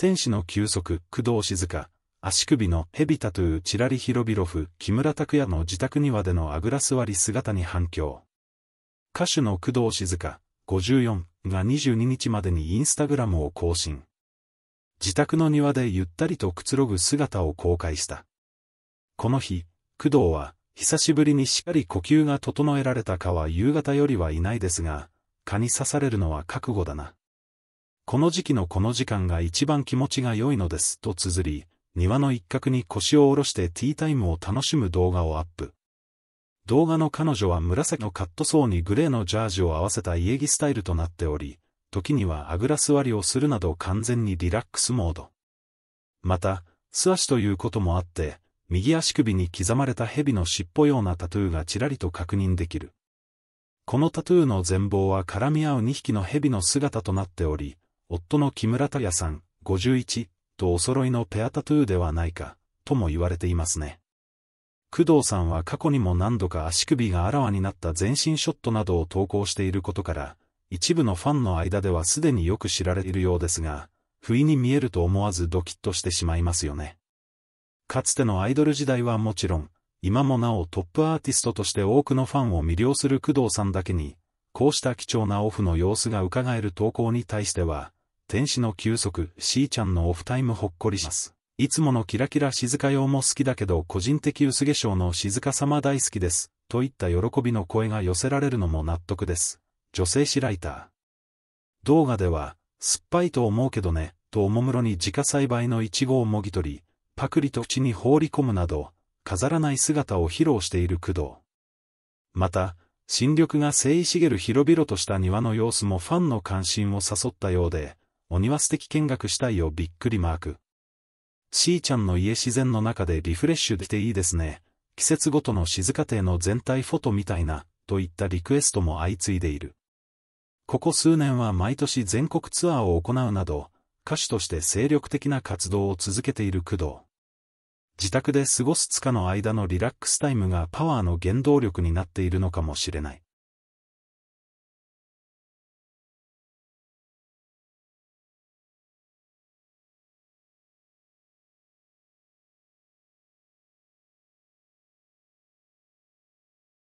天使の休息、工藤静香、足首のヘビタトゥーチラリヒロビロフ、木村拓哉の自宅庭でのあぐら座り姿に反響。歌手の工藤静香、54が22日までにインスタグラムを更新。自宅の庭でゆったりとくつろぐ姿を公開した。この日、工藤は、久しぶりにしっかり呼吸が整えられたかは夕方よりはいないですが、蚊に刺されるのは覚悟だな。この時期のこの時間が一番気持ちが良いのです、と綴り、庭の一角に腰を下ろしてティータイムを楽しむ動画をアップ。動画の彼女は紫のカットソーにグレーのジャージを合わせた家着スタイルとなっており、時にはあぐら座りをするなど完全にリラックスモード。また、素足ということもあって、右足首に刻まれた蛇の尻尾ようなタトゥーがちらりと確認できる。このタトゥーの全貌は絡み合う2匹の蛇の姿となっており、夫の木村拓也さん、51、とお揃いのペアタトゥーではないか、とも言われていますね。工藤さんは過去にも何度か足首があらわになった全身ショットなどを投稿していることから、一部のファンの間ではすでによく知られているようですが、不意に見えると思わずドキッとしてしまいますよね。かつてのアイドル時代はもちろん、今もなおトップアーティストとして多くのファンを魅了する工藤さんだけに、こうした貴重なオフの様子が伺える投稿に対しては、天使の休息、しーちゃんのオフタイムほっこりします。いつものキラキラ静か用も好きだけど個人的薄化粧の静か様大好きです。といった喜びの声が寄せられるのも納得です。女性誌ライター。動画では、酸っぱいと思うけどね、とおもむろに自家栽培のイチゴをもぎ取り、パクリと口に放り込むなど、飾らない姿を披露している工藤。また、新緑が誠意茂る広々とした庭の様子もファンの関心を誘ったようで、お庭素敵見学したいよびっくりマーク。しーちゃんの家自然の中でリフレッシュできていいですね。季節ごとの静か亭の全体フォトみたいな、といったリクエストも相次いでいる。ここ数年は毎年全国ツアーを行うなど、歌手として精力的な活動を続けている工藤。自宅で過ごすつかの間のリラックスタイムがパワーの原動力になっているのかもしれない。